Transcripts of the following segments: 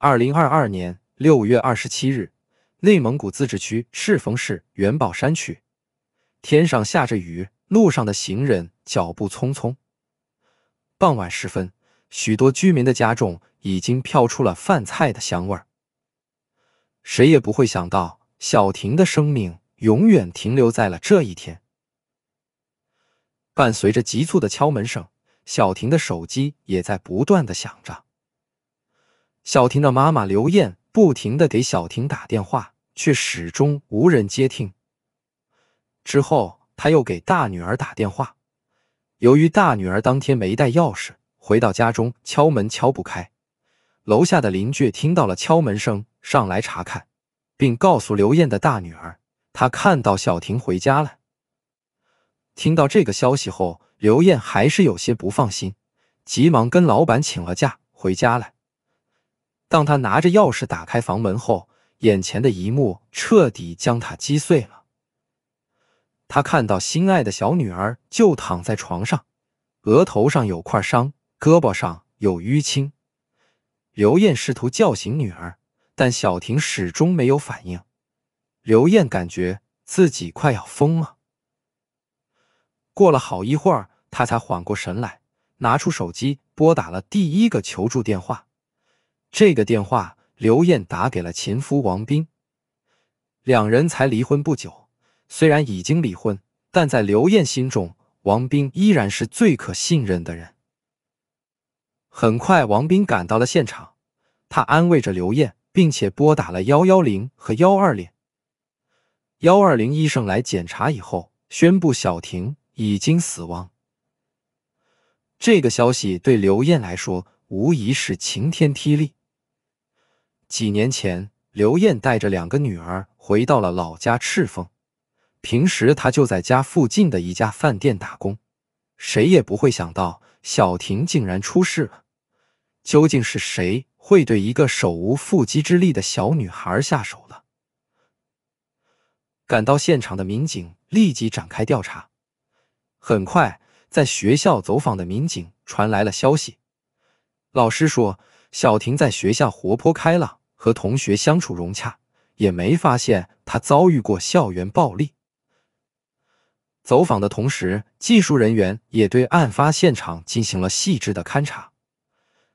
二零二二年六月二十七日，内蒙古自治区赤峰市元宝山区，天上下着雨，路上的行人脚步匆匆。傍晚时分，许多居民的家中已经飘出了饭菜的香味儿。谁也不会想到，小婷的生命永远停留在了这一天。伴随着急促的敲门声，小婷的手机也在不断的响着。小婷的妈妈刘艳不停的给小婷打电话，却始终无人接听。之后，她又给大女儿打电话。由于大女儿当天没带钥匙，回到家中敲门敲不开。楼下的邻居听到了敲门声，上来查看，并告诉刘艳的大女儿，她看到小婷回家了。听到这个消息后，刘艳还是有些不放心，急忙跟老板请了假回家了。当他拿着钥匙打开房门后，眼前的一幕彻底将他击碎了。他看到心爱的小女儿就躺在床上，额头上有块伤，胳膊上有淤青。刘艳试图叫醒女儿，但小婷始终没有反应。刘艳感觉自己快要疯了。过了好一会儿，他才缓过神来，拿出手机拨打了第一个求助电话。这个电话，刘艳打给了前夫王斌。两人才离婚不久，虽然已经离婚，但在刘艳心中，王斌依然是最可信任的人。很快，王斌赶到了现场，他安慰着刘艳，并且拨打了幺幺零和幺二零。幺二零医生来检查以后，宣布小婷已经死亡。这个消息对刘艳来说，无疑是晴天霹雳。几年前，刘艳带着两个女儿回到了老家赤峰。平时，她就在家附近的一家饭店打工。谁也不会想到，小婷竟然出事了。究竟是谁会对一个手无缚鸡之力的小女孩下手了？赶到现场的民警立即展开调查。很快，在学校走访的民警传来了消息：老师说，小婷在学校活泼开朗。和同学相处融洽，也没发现他遭遇过校园暴力。走访的同时，技术人员也对案发现场进行了细致的勘查，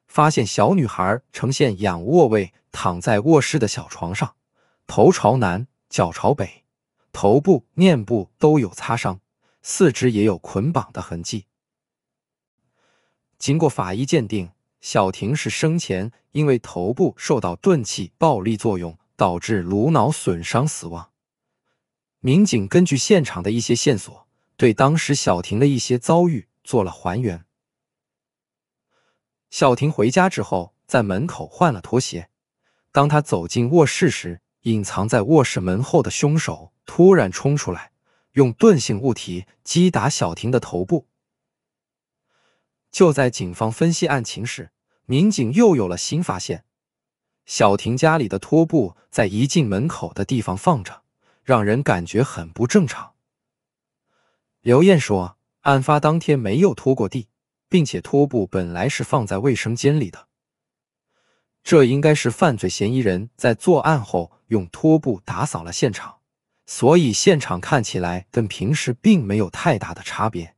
发现小女孩呈现仰卧位，躺在卧室的小床上，头朝南，脚朝北，头部、面部都有擦伤，四肢也有捆绑的痕迹。经过法医鉴定。小婷是生前因为头部受到钝器暴力作用，导致颅脑损伤死亡。民警根据现场的一些线索，对当时小婷的一些遭遇做了还原。小婷回家之后，在门口换了拖鞋。当她走进卧室时，隐藏在卧室门后的凶手突然冲出来，用钝性物体击打小婷的头部。就在警方分析案情时。民警又有了新发现，小婷家里的拖布在一进门口的地方放着，让人感觉很不正常。刘艳说，案发当天没有拖过地，并且拖布本来是放在卫生间里的，这应该是犯罪嫌疑人在作案后用拖布打扫了现场，所以现场看起来跟平时并没有太大的差别。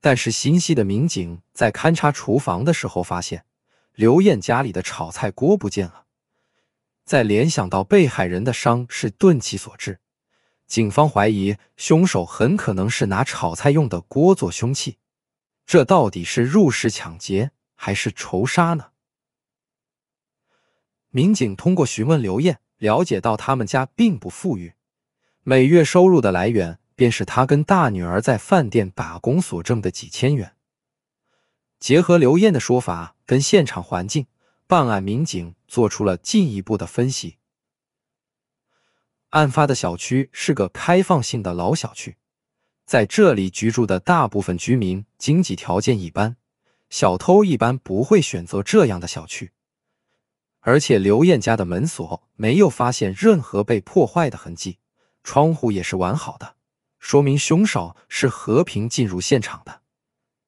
但是，心细的民警在勘察厨房的时候，发现刘艳家里的炒菜锅不见了。再联想到被害人的伤是钝器所致，警方怀疑凶手很可能是拿炒菜用的锅做凶器。这到底是入室抢劫还是仇杀呢？民警通过询问刘艳，了解到他们家并不富裕，每月收入的来源。便是他跟大女儿在饭店打工所挣的几千元。结合刘艳的说法跟现场环境，办案民警做出了进一步的分析。案发的小区是个开放性的老小区，在这里居住的大部分居民经济条件一般，小偷一般不会选择这样的小区。而且刘艳家的门锁没有发现任何被破坏的痕迹，窗户也是完好的。说明凶手是和平进入现场的，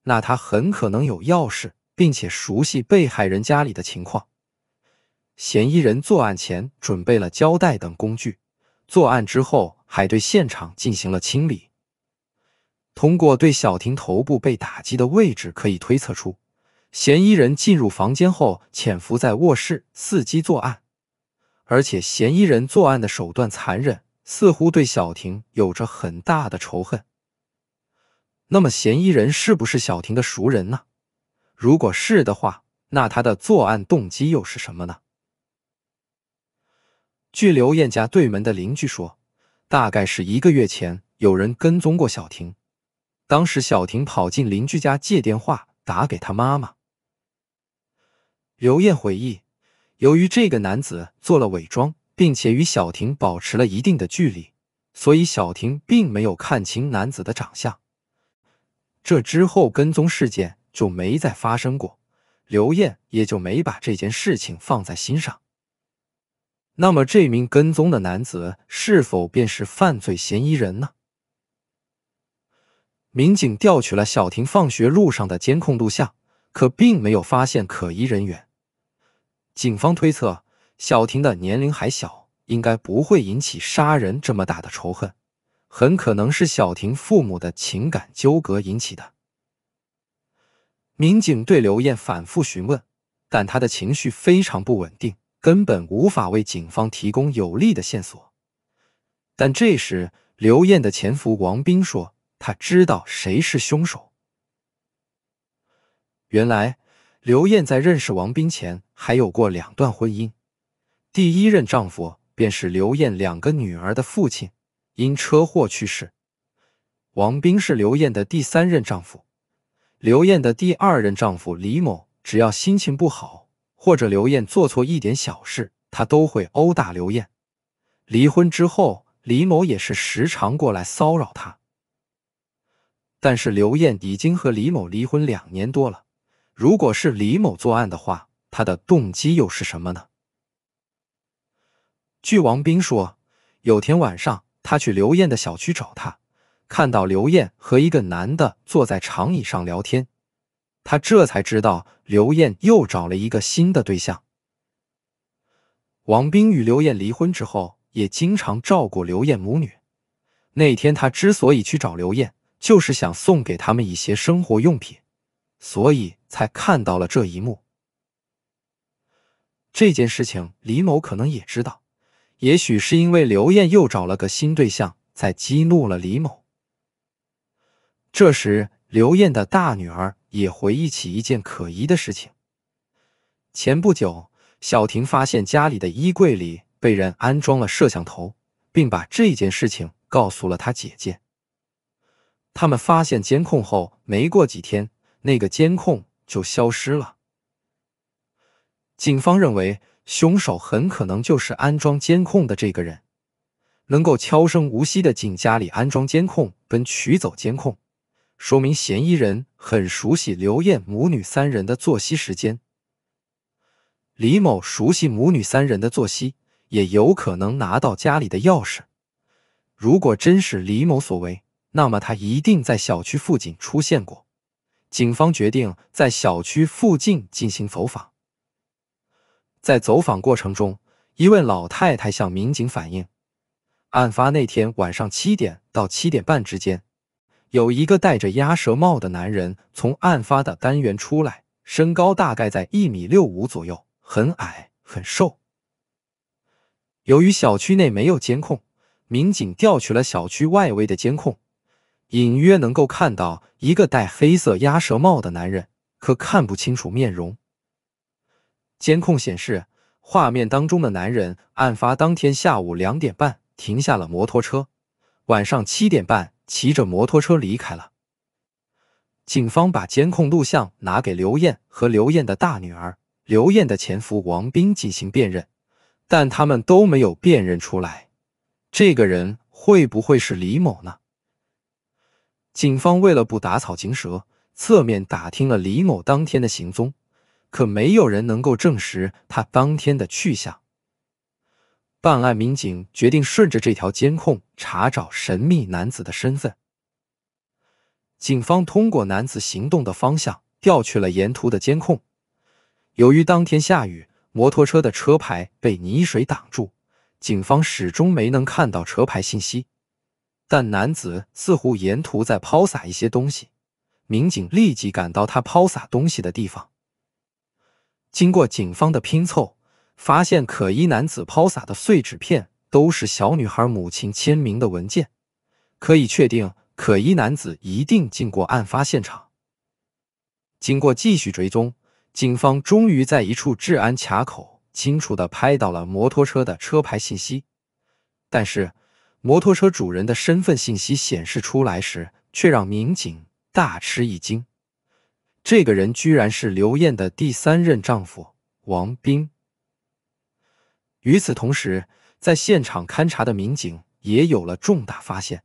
那他很可能有钥匙，并且熟悉被害人家里的情况。嫌疑人作案前准备了胶带等工具，作案之后还对现场进行了清理。通过对小婷头部被打击的位置，可以推测出，嫌疑人进入房间后潜伏在卧室，伺机作案，而且嫌疑人作案的手段残忍。似乎对小婷有着很大的仇恨。那么，嫌疑人是不是小婷的熟人呢？如果是的话，那他的作案动机又是什么呢？据刘艳家对门的邻居说，大概是一个月前有人跟踪过小婷，当时小婷跑进邻居家借电话打给她妈妈。刘艳回忆，由于这个男子做了伪装。并且与小婷保持了一定的距离，所以小婷并没有看清男子的长相。这之后跟踪事件就没再发生过，刘艳也就没把这件事情放在心上。那么这名跟踪的男子是否便是犯罪嫌疑人呢？民警调取了小婷放学路上的监控录像，可并没有发现可疑人员。警方推测。小婷的年龄还小，应该不会引起杀人这么大的仇恨，很可能是小婷父母的情感纠葛引起的。民警对刘艳反复询问，但她的情绪非常不稳定，根本无法为警方提供有力的线索。但这时，刘艳的前夫王斌说，他知道谁是凶手。原来，刘艳在认识王斌前还有过两段婚姻。第一任丈夫便是刘艳两个女儿的父亲，因车祸去世。王兵是刘艳的第三任丈夫。刘艳的第二任丈夫李某，只要心情不好或者刘艳做错一点小事，他都会殴打刘艳。离婚之后，李某也是时常过来骚扰她。但是刘艳已经和李某离婚两年多了，如果是李某作案的话，他的动机又是什么呢？据王斌说，有天晚上他去刘艳的小区找她，看到刘艳和一个男的坐在长椅上聊天，他这才知道刘艳又找了一个新的对象。王斌与刘艳离婚之后，也经常照顾刘艳母女。那天他之所以去找刘艳，就是想送给他们一些生活用品，所以才看到了这一幕。这件事情李某可能也知道。也许是因为刘艳又找了个新对象，才激怒了李某。这时，刘艳的大女儿也回忆起一件可疑的事情：前不久，小婷发现家里的衣柜里被人安装了摄像头，并把这件事情告诉了她姐姐。他们发现监控后，没过几天，那个监控就消失了。警方认为。凶手很可能就是安装监控的这个人，能够悄声无息的进家里安装监控，跟取走监控，说明嫌疑人很熟悉刘艳母女三人的作息时间。李某熟悉母女三人的作息，也有可能拿到家里的钥匙。如果真是李某所为，那么他一定在小区附近出现过。警方决定在小区附近进行走访。在走访过程中，一位老太太向民警反映，案发那天晚上七点到七点半之间，有一个戴着鸭舌帽的男人从案发的单元出来，身高大概在一米六五左右，很矮很瘦。由于小区内没有监控，民警调取了小区外围的监控，隐约能够看到一个戴黑色鸭舌帽的男人，可看不清楚面容。监控显示，画面当中的男人，案发当天下午两点半停下了摩托车，晚上七点半骑着摩托车离开了。警方把监控录像拿给刘艳和刘艳的大女儿、刘艳的前夫王斌进行辨认，但他们都没有辨认出来。这个人会不会是李某呢？警方为了不打草惊蛇，侧面打听了李某当天的行踪。可没有人能够证实他当天的去向。办案民警决定顺着这条监控查找神秘男子的身份。警方通过男子行动的方向调取了沿途的监控。由于当天下雨，摩托车的车牌被泥水挡住，警方始终没能看到车牌信息。但男子似乎沿途在抛洒一些东西，民警立即赶到他抛洒东西的地方。经过警方的拼凑，发现可疑男子抛洒的碎纸片都是小女孩母亲签名的文件，可以确定可疑男子一定进过案发现场。经过继续追踪，警方终于在一处治安卡口清楚地拍到了摩托车的车牌信息，但是摩托车主人的身份信息显示出来时，却让民警大吃一惊。这个人居然是刘艳的第三任丈夫王斌。与此同时，在现场勘查的民警也有了重大发现，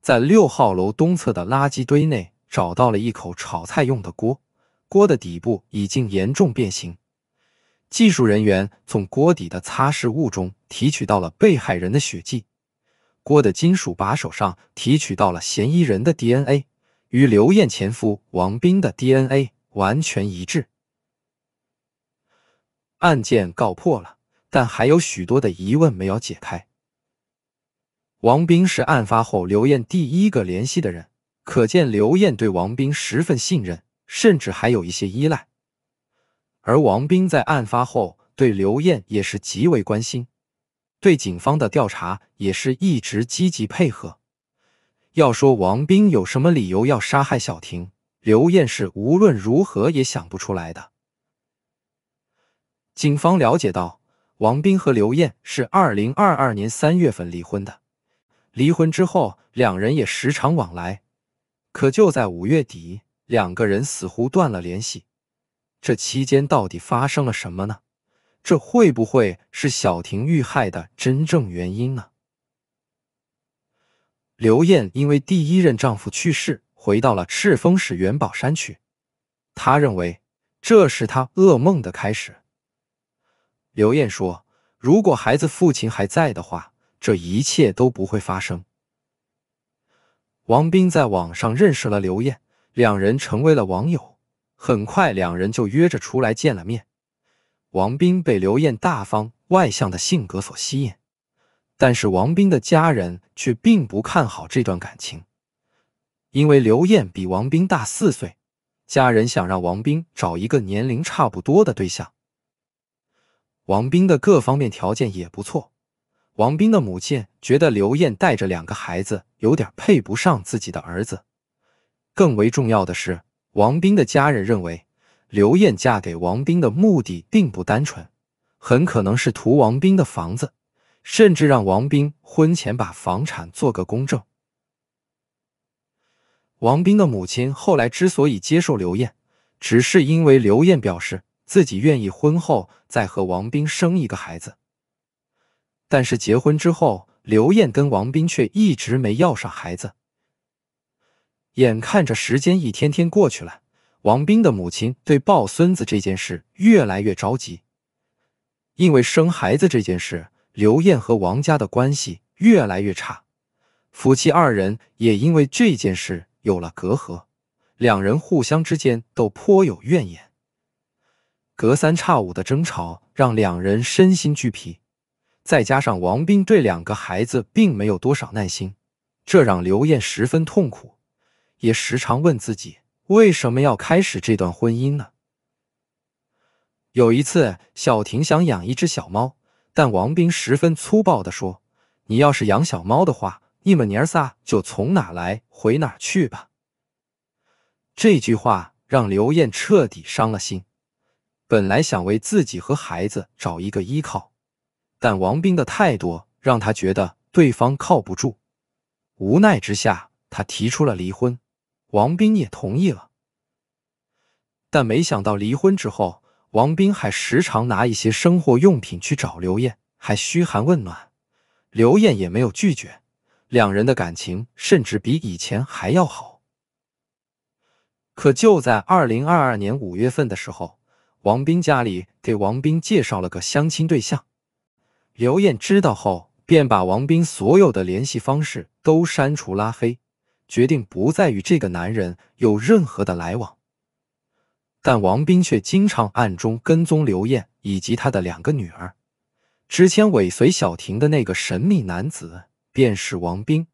在六号楼东侧的垃圾堆内找到了一口炒菜用的锅，锅的底部已经严重变形。技术人员从锅底的擦拭物中提取到了被害人的血迹，锅的金属把手上提取到了嫌疑人的 DNA。与刘艳前夫王斌的 DNA 完全一致，案件告破了，但还有许多的疑问没有解开。王斌是案发后刘艳第一个联系的人，可见刘艳对王斌十分信任，甚至还有一些依赖。而王斌在案发后对刘艳也是极为关心，对警方的调查也是一直积极配合。要说王斌有什么理由要杀害小婷，刘艳是无论如何也想不出来的。警方了解到，王斌和刘艳是二零二二年三月份离婚的，离婚之后两人也时常往来，可就在五月底，两个人似乎断了联系。这期间到底发生了什么呢？这会不会是小婷遇害的真正原因呢？刘艳因为第一任丈夫去世，回到了赤峰市元宝山区。她认为这是她噩梦的开始。刘艳说：“如果孩子父亲还在的话，这一切都不会发生。”王斌在网上认识了刘艳，两人成为了网友。很快，两人就约着出来见了面。王斌被刘艳大方外向的性格所吸引。但是王斌的家人却并不看好这段感情，因为刘艳比王斌大四岁，家人想让王斌找一个年龄差不多的对象。王斌的各方面条件也不错，王斌的母亲觉得刘艳带着两个孩子有点配不上自己的儿子。更为重要的是，王斌的家人认为刘艳嫁给王斌的目的并不单纯，很可能是图王斌的房子。甚至让王斌婚前把房产做个公证。王斌的母亲后来之所以接受刘艳，只是因为刘艳表示自己愿意婚后再和王斌生一个孩子。但是结婚之后，刘艳跟王斌却一直没要上孩子。眼看着时间一天天过去了，王斌的母亲对抱孙子这件事越来越着急，因为生孩子这件事。刘艳和王家的关系越来越差，夫妻二人也因为这件事有了隔阂，两人互相之间都颇有怨言。隔三差五的争吵让两人身心俱疲，再加上王斌对两个孩子并没有多少耐心，这让刘艳十分痛苦，也时常问自己为什么要开始这段婚姻呢？有一次，小婷想养一只小猫。但王斌十分粗暴地说：“你要是养小猫的话，你们娘儿仨就从哪来回哪去吧。”这句话让刘艳彻底伤了心。本来想为自己和孩子找一个依靠，但王斌的态度让他觉得对方靠不住。无奈之下，他提出了离婚，王斌也同意了。但没想到，离婚之后。王斌还时常拿一些生活用品去找刘艳，还嘘寒问暖，刘艳也没有拒绝，两人的感情甚至比以前还要好。可就在二零二二年五月份的时候，王斌家里给王斌介绍了个相亲对象，刘艳知道后便把王斌所有的联系方式都删除拉黑，决定不再与这个男人有任何的来往。但王斌却经常暗中跟踪刘艳以及她的两个女儿。之前尾随小婷的那个神秘男子，便是王斌。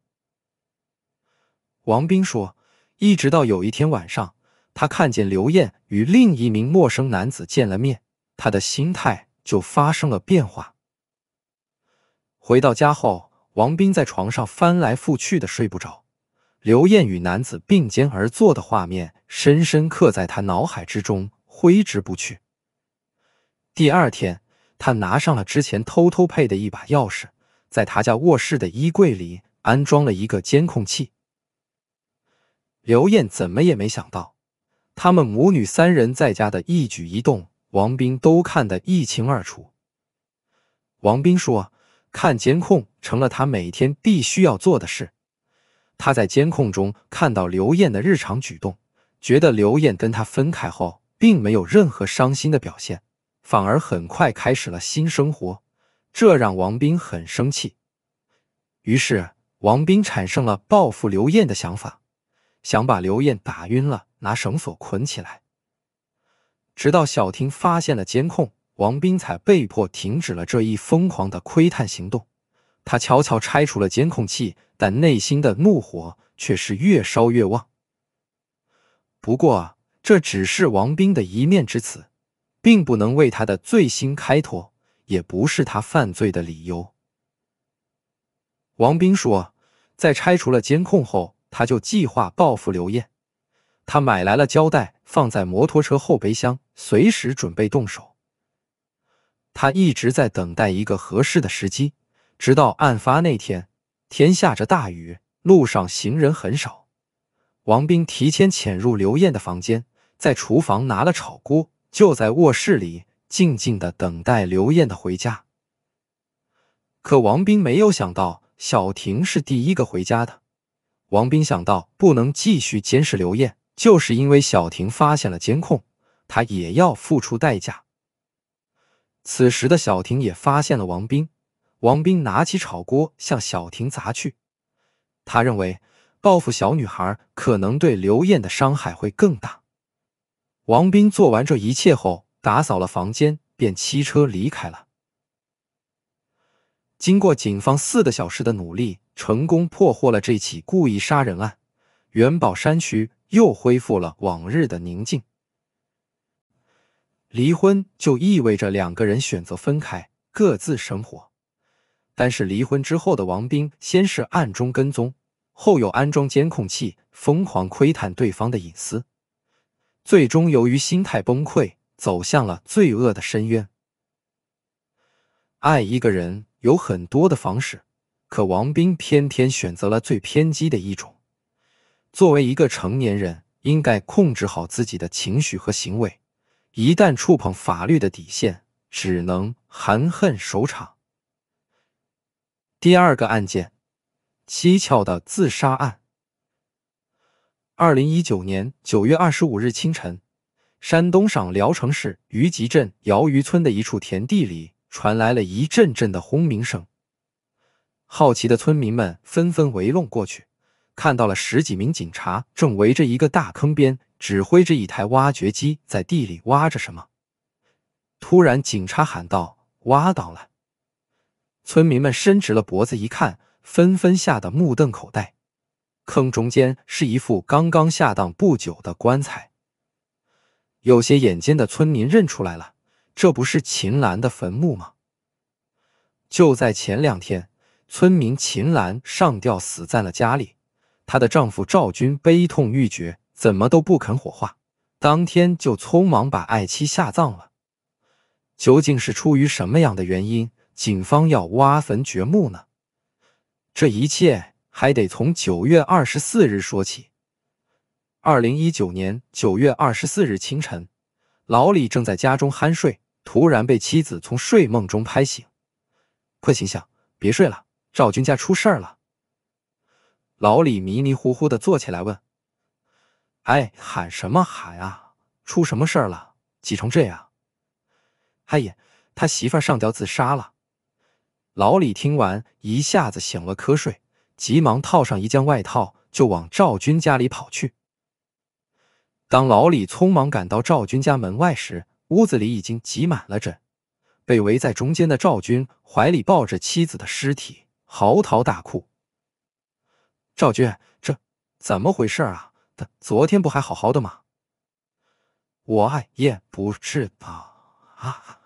王斌说，一直到有一天晚上，他看见刘艳与另一名陌生男子见了面，他的心态就发生了变化。回到家后，王斌在床上翻来覆去的睡不着。刘艳与男子并肩而坐的画面。深深刻在他脑海之中，挥之不去。第二天，他拿上了之前偷偷配的一把钥匙，在他家卧室的衣柜里安装了一个监控器。刘艳怎么也没想到，他们母女三人在家的一举一动，王斌都看得一清二楚。王斌说，看监控成了他每天必须要做的事。他在监控中看到刘艳的日常举动。觉得刘艳跟他分开后，并没有任何伤心的表现，反而很快开始了新生活，这让王斌很生气。于是，王斌产生了报复刘艳的想法，想把刘艳打晕了，拿绳索捆起来。直到小婷发现了监控，王斌才被迫停止了这一疯狂的窥探行动。他悄悄拆除了监控器，但内心的怒火却是越烧越旺。不过，这只是王斌的一面之词，并不能为他的罪行开脱，也不是他犯罪的理由。王斌说，在拆除了监控后，他就计划报复刘艳。他买来了胶带，放在摩托车后备箱，随时准备动手。他一直在等待一个合适的时机，直到案发那天，天下着大雨，路上行人很少。王兵提前潜入刘艳的房间，在厨房拿了炒锅，就在卧室里静静的等待刘艳的回家。可王兵没有想到，小婷是第一个回家的。王兵想到不能继续监视刘艳，就是因为小婷发现了监控，他也要付出代价。此时的小婷也发现了王兵，王兵拿起炒锅向小婷砸去，他认为。报复小女孩，可能对刘艳的伤害会更大。王斌做完这一切后，打扫了房间，便骑车离开了。经过警方四个小时的努力，成功破获了这起故意杀人案，元宝山区又恢复了往日的宁静。离婚就意味着两个人选择分开，各自生活。但是离婚之后的王斌，先是暗中跟踪。后又安装监控器，疯狂窥探对方的隐私，最终由于心态崩溃，走向了罪恶的深渊。爱一个人有很多的方式，可王斌偏偏选择了最偏激的一种。作为一个成年人，应该控制好自己的情绪和行为，一旦触碰法律的底线，只能含恨收场。第二个案件。蹊跷的自杀案。二零一九年九月二十五日清晨，山东省聊城市于集镇姚渔村的一处田地里传来了一阵阵的轰鸣声。好奇的村民们纷纷围拢过去，看到了十几名警察正围着一个大坑边，指挥着一台挖掘机在地里挖着什么。突然，警察喊道：“挖到了！”村民们伸直了脖子一看。纷纷吓得目瞪口呆，坑中间是一副刚刚下葬不久的棺材。有些眼尖的村民认出来了，这不是秦岚的坟墓吗？就在前两天，村民秦岚上吊死在了家里，她的丈夫赵军悲痛欲绝，怎么都不肯火化，当天就匆忙把爱妻下葬了。究竟是出于什么样的原因，警方要挖坟掘墓呢？这一切还得从九月二十四日说起。二零一九年九月二十四日清晨，老李正在家中酣睡，突然被妻子从睡梦中拍醒。快醒醒，别睡了，赵军家出事儿了。老李迷迷糊糊的坐起来问：“哎，喊什么喊啊？出什么事儿了？急成这样？”“哎呀，他媳妇上吊自杀了。”老李听完，一下子醒了瞌睡，急忙套上一件外套，就往赵军家里跑去。当老李匆忙赶到赵军家门外时，屋子里已经挤满了人，被围在中间的赵军怀里抱着妻子的尸体，嚎啕大哭。赵军，这怎么回事啊？昨天不还好好的吗？我也不知道啊，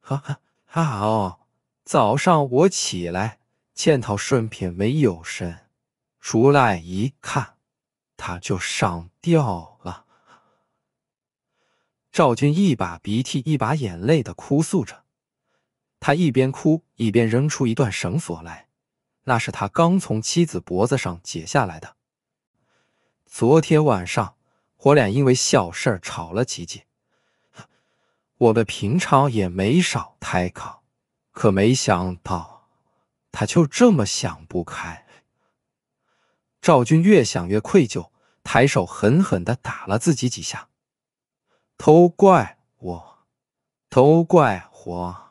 哈哈啊哦。早上我起来，见到顺嫔没有人，出来一看，他就上吊了。赵军一把鼻涕一把眼泪的哭诉着，他一边哭一边扔出一段绳索来，那是他刚从妻子脖子上解下来的。昨天晚上我俩因为小事吵了几句，我们平常也没少抬扛。可没想到，他就这么想不开。赵军越想越愧疚，抬手狠狠地打了自己几下。都怪我，都怪我。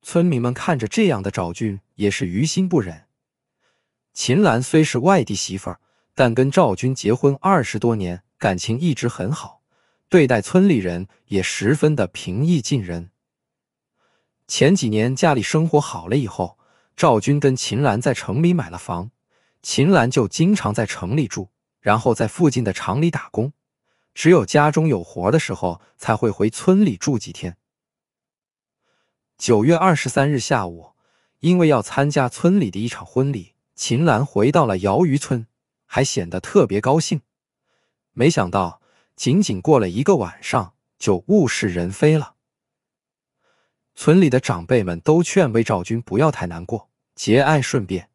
村民们看着这样的赵军，也是于心不忍。秦岚虽是外地媳妇儿，但跟赵军结婚二十多年，感情一直很好，对待村里人也十分的平易近人。前几年家里生活好了以后，赵军跟秦岚在城里买了房，秦岚就经常在城里住，然后在附近的厂里打工，只有家中有活的时候才会回村里住几天。九月二十三日下午，因为要参加村里的一场婚礼，秦岚回到了姚渔村，还显得特别高兴。没想到，仅仅过了一个晚上，就物是人非了。村里的长辈们都劝魏兆军不要太难过，节哀顺变。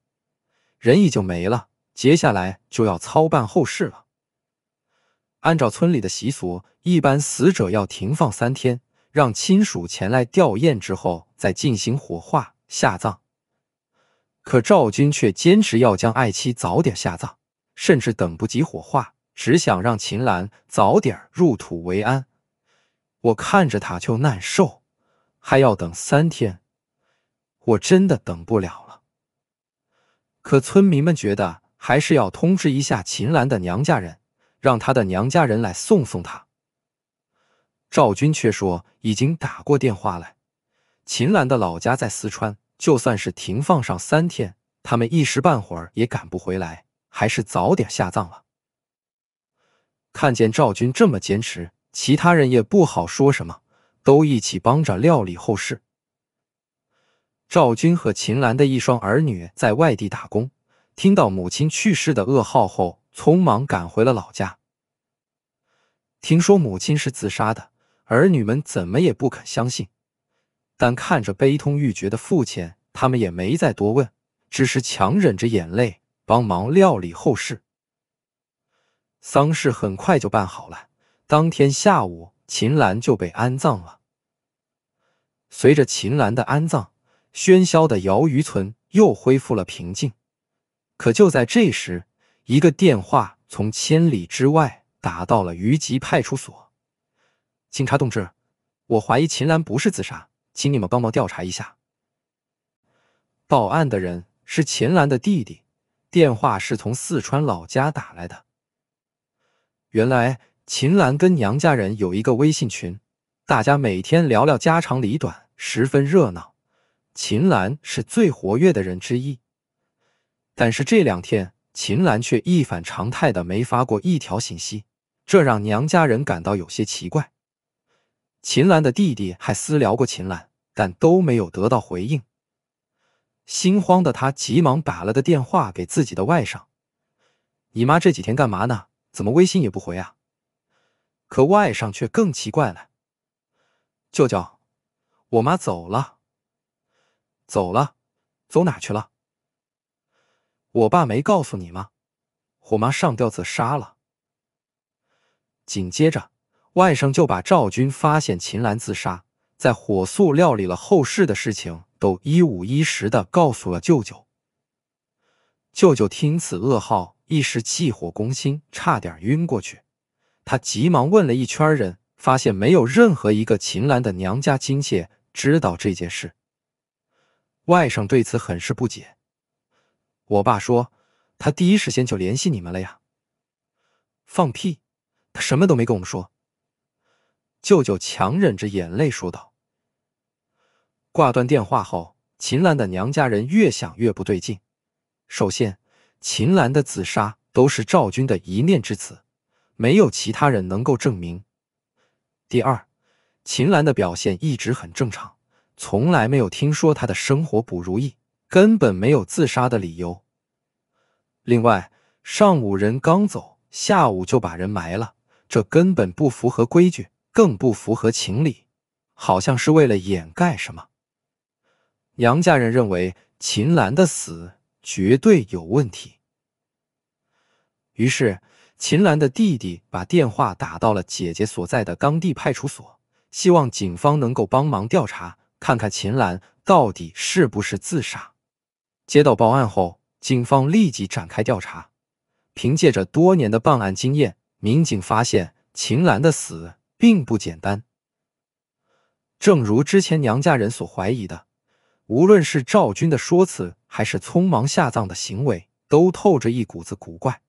人已经没了，接下来就要操办后事了。按照村里的习俗，一般死者要停放三天，让亲属前来吊唁之后再进行火化下葬。可赵军却坚持要将爱妻早点下葬，甚至等不及火化，只想让秦岚早点入土为安。我看着他就难受。还要等三天，我真的等不了了。可村民们觉得还是要通知一下秦岚的娘家人，让她的娘家人来送送她。赵军却说已经打过电话来，秦岚的老家在四川，就算是停放上三天，他们一时半会儿也赶不回来，还是早点下葬了。看见赵军这么坚持，其他人也不好说什么。都一起帮着料理后事。赵军和秦岚的一双儿女在外地打工，听到母亲去世的噩耗后，匆忙赶回了老家。听说母亲是自杀的，儿女们怎么也不肯相信。但看着悲痛欲绝的父亲，他们也没再多问，只是强忍着眼泪帮忙料理后事。丧事很快就办好了。当天下午。秦岚就被安葬了。随着秦岚的安葬，喧嚣的姚榆村又恢复了平静。可就在这时，一个电话从千里之外打到了榆集派出所。警察同志，我怀疑秦岚不是自杀，请你们帮忙调查一下。报案的人是秦岚的弟弟，电话是从四川老家打来的。原来。秦岚跟娘家人有一个微信群，大家每天聊聊家长里短，十分热闹。秦岚是最活跃的人之一，但是这两天秦岚却一反常态的没发过一条信息，这让娘家人感到有些奇怪。秦岚的弟弟还私聊过秦岚，但都没有得到回应。心慌的他急忙打了个电话给自己的外甥：“你妈这几天干嘛呢？怎么微信也不回啊？”可外甥却更奇怪了，舅舅，我妈走了，走了，走哪去了？我爸没告诉你吗？我妈上吊自杀了。紧接着，外甥就把赵军发现秦岚自杀，在火速料理了后事的事情，都一五一十的告诉了舅舅。舅舅听此噩耗，一时气火攻心，差点晕过去。他急忙问了一圈人，发现没有任何一个秦岚的娘家亲戚知道这件事。外甥对此很是不解。我爸说，他第一时间就联系你们了呀。放屁，他什么都没跟我们说。舅舅强忍着眼泪说道。挂断电话后，秦岚的娘家人越想越不对劲。首先，秦岚的自杀都是赵军的一念之词。没有其他人能够证明。第二，秦岚的表现一直很正常，从来没有听说她的生活不如意，根本没有自杀的理由。另外，上午人刚走，下午就把人埋了，这根本不符合规矩，更不符合情理，好像是为了掩盖什么。杨家人认为秦岚的死绝对有问题，于是。秦岚的弟弟把电话打到了姐姐所在的当地派出所，希望警方能够帮忙调查，看看秦岚到底是不是自杀。接到报案后，警方立即展开调查。凭借着多年的办案经验，民警发现秦岚的死并不简单。正如之前娘家人所怀疑的，无论是赵军的说辞，还是匆忙下葬的行为，都透着一股子古怪。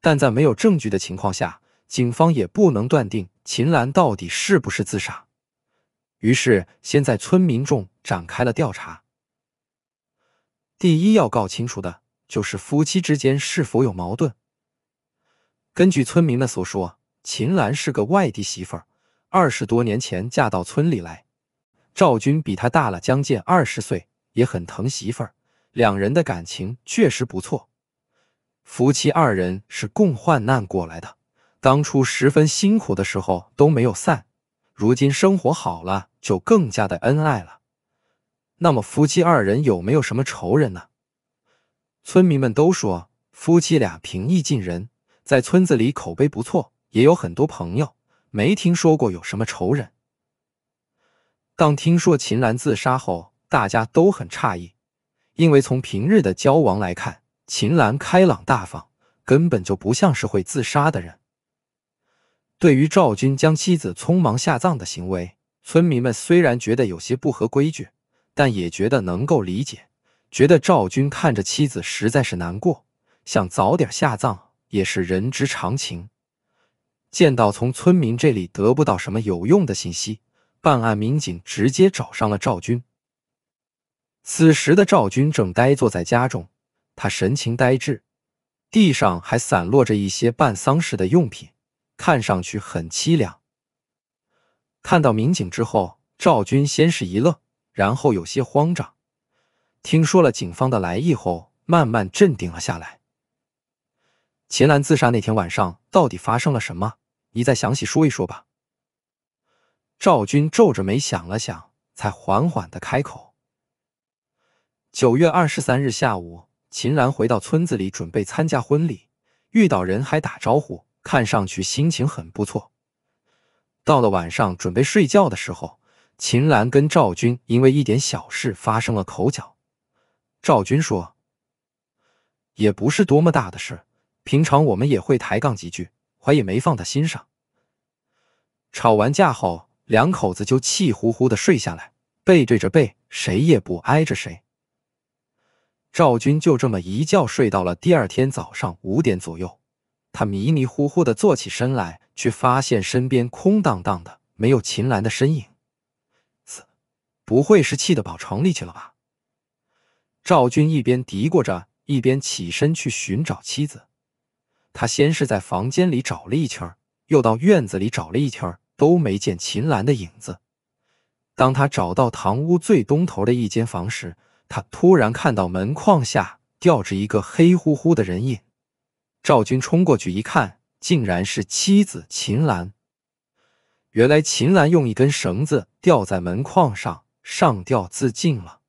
但在没有证据的情况下，警方也不能断定秦岚到底是不是自杀。于是，先在村民中展开了调查。第一要搞清楚的就是夫妻之间是否有矛盾。根据村民的所说，秦岚是个外地媳妇儿，二十多年前嫁到村里来。赵军比她大了将近二十岁，也很疼媳妇儿，两人的感情确实不错。夫妻二人是共患难过来的，当初十分辛苦的时候都没有散，如今生活好了就更加的恩爱了。那么夫妻二人有没有什么仇人呢？村民们都说夫妻俩平易近人，在村子里口碑不错，也有很多朋友，没听说过有什么仇人。当听说秦岚自杀后，大家都很诧异，因为从平日的交往来看。秦岚开朗大方，根本就不像是会自杀的人。对于赵军将妻子匆忙下葬的行为，村民们虽然觉得有些不合规矩，但也觉得能够理解，觉得赵军看着妻子实在是难过，想早点下葬也是人之常情。见到从村民这里得不到什么有用的信息，办案民警直接找上了赵军。此时的赵军正呆坐在家中。他神情呆滞，地上还散落着一些办丧事的用品，看上去很凄凉。看到民警之后，赵军先是一愣，然后有些慌张。听说了警方的来意后，慢慢镇定了下来。秦岚自杀那天晚上到底发生了什么？你再详细说一说吧。赵军皱着眉想了想，才缓缓的开口：“九月二十三日下午。”秦岚回到村子里，准备参加婚礼，遇到人还打招呼，看上去心情很不错。到了晚上，准备睡觉的时候，秦岚跟赵军因为一点小事发生了口角。赵军说：“也不是多么大的事，平常我们也会抬杠几句，怀也没放在心上。”吵完架后，两口子就气呼呼的睡下来，背对着背，谁也不挨着谁。赵军就这么一觉睡到了第二天早上五点左右，他迷迷糊糊的坐起身来，却发现身边空荡荡的，没有秦岚的身影。死，不会是气得跑城里去了吧？赵军一边嘀咕着，一边起身去寻找妻子。他先是在房间里找了一圈儿，又到院子里找了一圈儿，都没见秦岚的影子。当他找到堂屋最东头的一间房时，他突然看到门框下吊着一个黑乎乎的人影，赵军冲过去一看，竟然是妻子秦岚。原来秦岚用一根绳子吊在门框上上吊自尽了。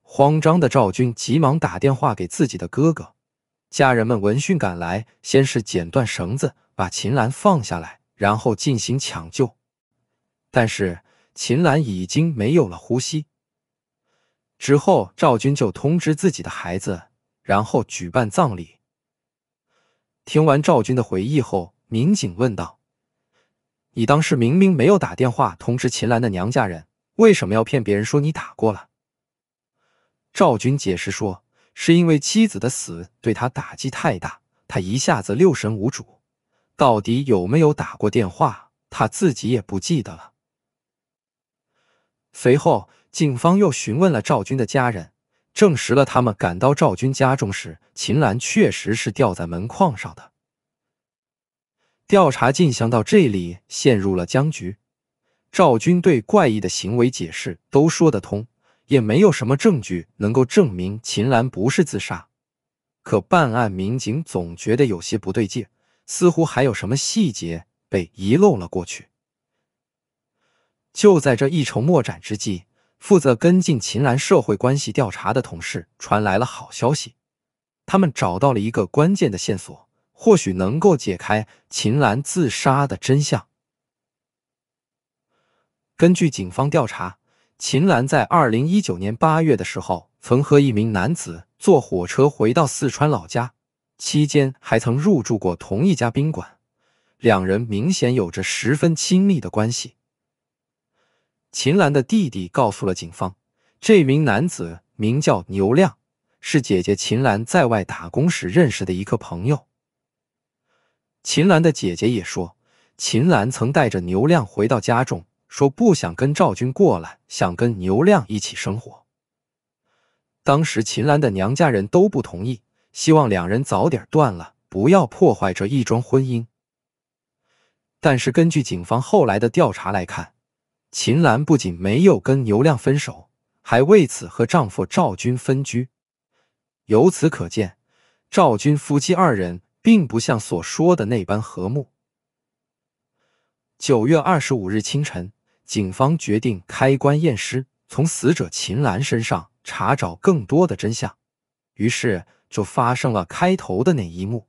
慌张的赵军急忙打电话给自己的哥哥，家人们闻讯赶来，先是剪断绳子，把秦岚放下来，然后进行抢救，但是秦岚已经没有了呼吸。之后，赵军就通知自己的孩子，然后举办葬礼。听完赵军的回忆后，民警问道：“你当时明明没有打电话通知秦岚的娘家人，为什么要骗别人说你打过了？”赵军解释说：“是因为妻子的死对他打击太大，他一下子六神无主，到底有没有打过电话，他自己也不记得了。”随后。警方又询问了赵军的家人，证实了他们赶到赵军家中时，秦岚确实是吊在门框上的。调查进行到这里陷入了僵局，赵军对怪异的行为解释都说得通，也没有什么证据能够证明秦岚不是自杀。可办案民警总觉得有些不对劲，似乎还有什么细节被遗漏了过去。就在这一筹莫展之际。负责跟进秦岚社会关系调查的同事传来了好消息，他们找到了一个关键的线索，或许能够解开秦岚自杀的真相。根据警方调查，秦岚在2019年8月的时候曾和一名男子坐火车回到四川老家，期间还曾入住过同一家宾馆，两人明显有着十分亲密的关系。秦岚的弟弟告诉了警方，这名男子名叫牛亮，是姐姐秦岚在外打工时认识的一个朋友。秦岚的姐姐也说，秦岚曾带着牛亮回到家中，说不想跟赵军过来，想跟牛亮一起生活。当时秦岚的娘家人都不同意，希望两人早点断了，不要破坏这一桩婚姻。但是根据警方后来的调查来看。秦岚不仅没有跟牛亮分手，还为此和丈夫赵军分居。由此可见，赵军夫妻二人并不像所说的那般和睦。九月二十五日清晨，警方决定开棺验尸，从死者秦岚身上查找更多的真相。于是就发生了开头的那一幕。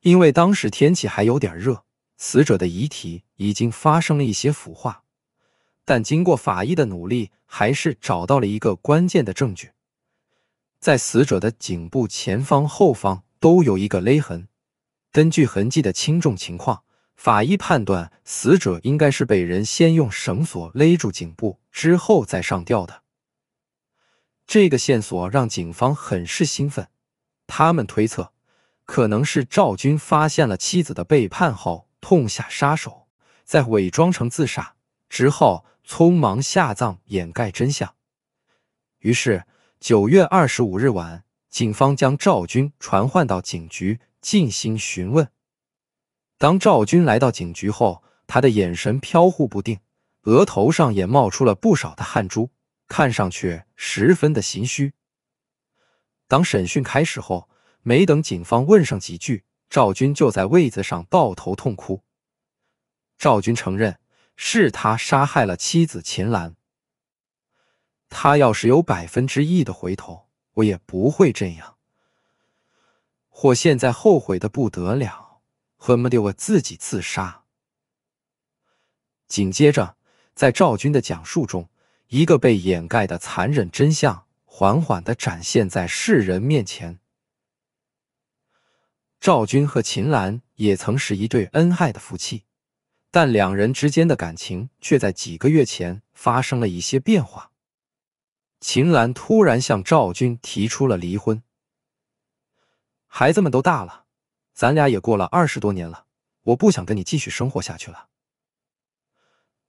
因为当时天气还有点热。死者的遗体已经发生了一些腐化，但经过法医的努力，还是找到了一个关键的证据。在死者的颈部前方、后方都有一个勒痕。根据痕迹的轻重情况，法医判断死者应该是被人先用绳索勒住颈部，之后再上吊的。这个线索让警方很是兴奋。他们推测，可能是赵军发现了妻子的背叛后。痛下杀手，再伪装成自杀，只好匆忙下葬掩盖真相。于是，九月二十五日晚，警方将赵军传唤到警局进行询问。当赵军来到警局后，他的眼神飘忽不定，额头上也冒出了不少的汗珠，看上去十分的心虚。当审讯开始后，没等警方问上几句。赵军就在位子上抱头痛哭。赵军承认是他杀害了妻子秦岚。他要是有百分之一的回头，我也不会这样。我现在后悔的不得了，恨不得我自己自杀。紧接着，在赵军的讲述中，一个被掩盖的残忍真相缓缓的展现在世人面前。赵军和秦岚也曾是一对恩爱的夫妻，但两人之间的感情却在几个月前发生了一些变化。秦岚突然向赵军提出了离婚。孩子们都大了，咱俩也过了二十多年了，我不想跟你继续生活下去了。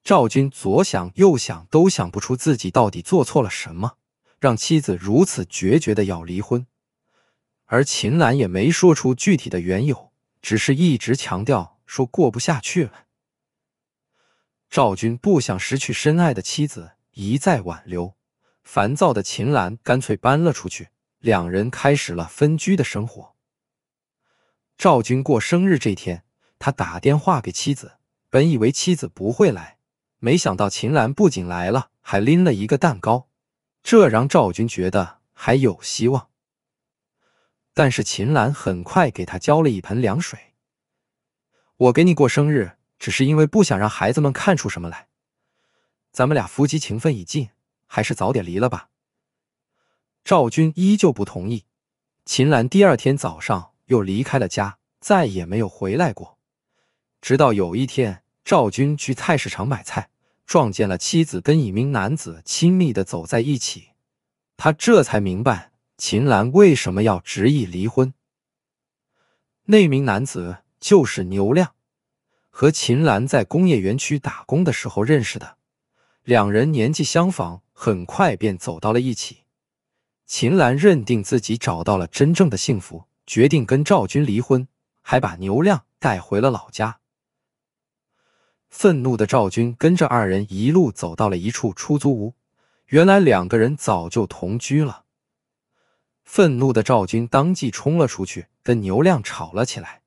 赵军左想右想，都想不出自己到底做错了什么，让妻子如此决绝的要离婚。而秦岚也没说出具体的缘由，只是一直强调说过不下去了。赵军不想失去深爱的妻子，一再挽留。烦躁的秦岚干脆搬了出去，两人开始了分居的生活。赵军过生日这天，他打电话给妻子，本以为妻子不会来，没想到秦岚不仅来了，还拎了一个蛋糕，这让赵军觉得还有希望。但是秦岚很快给他浇了一盆凉水。我给你过生日，只是因为不想让孩子们看出什么来。咱们俩夫妻情分已尽，还是早点离了吧。赵军依旧不同意。秦岚第二天早上又离开了家，再也没有回来过。直到有一天，赵军去菜市场买菜，撞见了妻子跟一名男子亲密的走在一起，他这才明白。秦岚为什么要执意离婚？那名男子就是牛亮，和秦岚在工业园区打工的时候认识的，两人年纪相仿，很快便走到了一起。秦岚认定自己找到了真正的幸福，决定跟赵军离婚，还把牛亮带回了老家。愤怒的赵军跟着二人一路走到了一处出租屋，原来两个人早就同居了。愤怒的赵军当即冲了出去，跟牛亮吵了起来。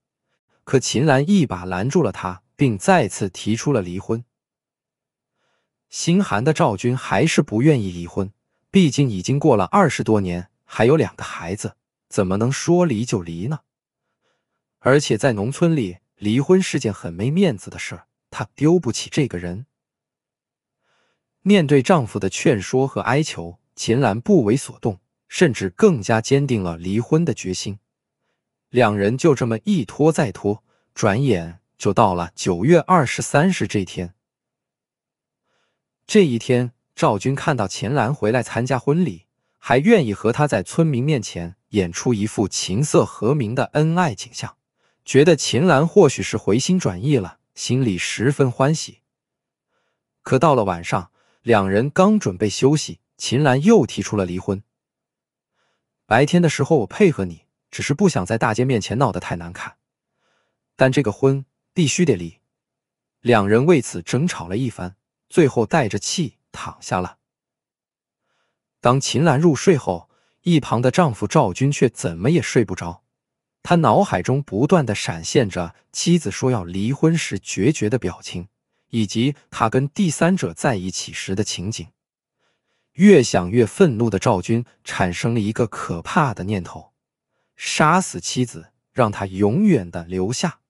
可秦岚一把拦住了他，并再次提出了离婚。心寒的赵军还是不愿意离婚，毕竟已经过了二十多年，还有两个孩子，怎么能说离就离呢？而且在农村里，离婚是件很没面子的事儿，他丢不起这个人。面对丈夫的劝说和哀求，秦岚不为所动。甚至更加坚定了离婚的决心。两人就这么一拖再拖，转眼就到了九月二十三日这天。这一天，赵军看到秦岚回来参加婚礼，还愿意和他在村民面前演出一副琴瑟和鸣的恩爱景象，觉得秦岚或许是回心转意了，心里十分欢喜。可到了晚上，两人刚准备休息，秦岚又提出了离婚。白天的时候，我配合你，只是不想在大家面前闹得太难看。但这个婚必须得离。两人为此争吵了一番，最后带着气躺下了。当秦岚入睡后，一旁的丈夫赵军却怎么也睡不着。他脑海中不断的闪现着妻子说要离婚时决绝的表情，以及他跟第三者在一起时的情景。越想越愤怒的赵军产生了一个可怕的念头：杀死妻子，让她永远的留下。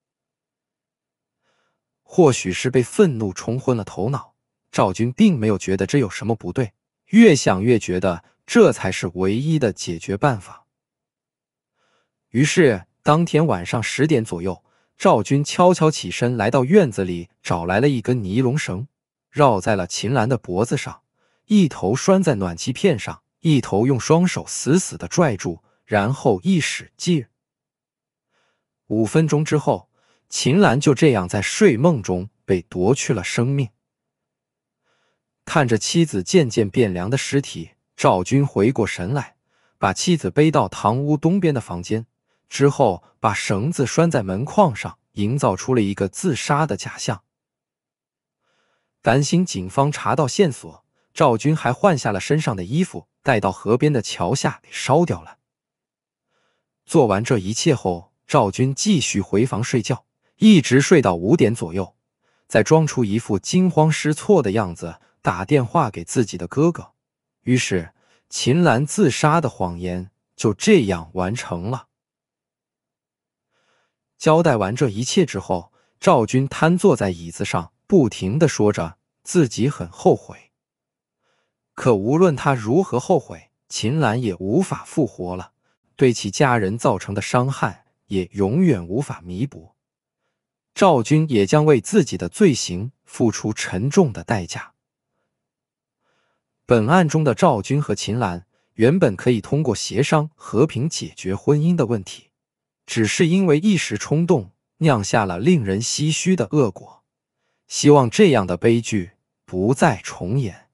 或许是被愤怒冲昏了头脑，赵军并没有觉得这有什么不对。越想越觉得这才是唯一的解决办法。于是，当天晚上十点左右，赵军悄悄起身来到院子里，找来了一根尼龙绳，绕在了秦岚的脖子上。一头拴在暖气片上，一头用双手死死的拽住，然后一使劲。五分钟之后，秦岚就这样在睡梦中被夺去了生命。看着妻子渐渐变凉的尸体，赵军回过神来，把妻子背到堂屋东边的房间，之后把绳子拴在门框上，营造出了一个自杀的假象。担心警方查到线索。赵军还换下了身上的衣服，带到河边的桥下给烧掉了。做完这一切后，赵军继续回房睡觉，一直睡到五点左右，再装出一副惊慌失措的样子打电话给自己的哥哥。于是，秦岚自杀的谎言就这样完成了。交代完这一切之后，赵军瘫坐在椅子上，不停的说着自己很后悔。可无论他如何后悔，秦岚也无法复活了，对其家人造成的伤害也永远无法弥补。赵军也将为自己的罪行付出沉重的代价。本案中的赵军和秦岚原本可以通过协商和平解决婚姻的问题，只是因为一时冲动酿下了令人唏嘘的恶果。希望这样的悲剧不再重演。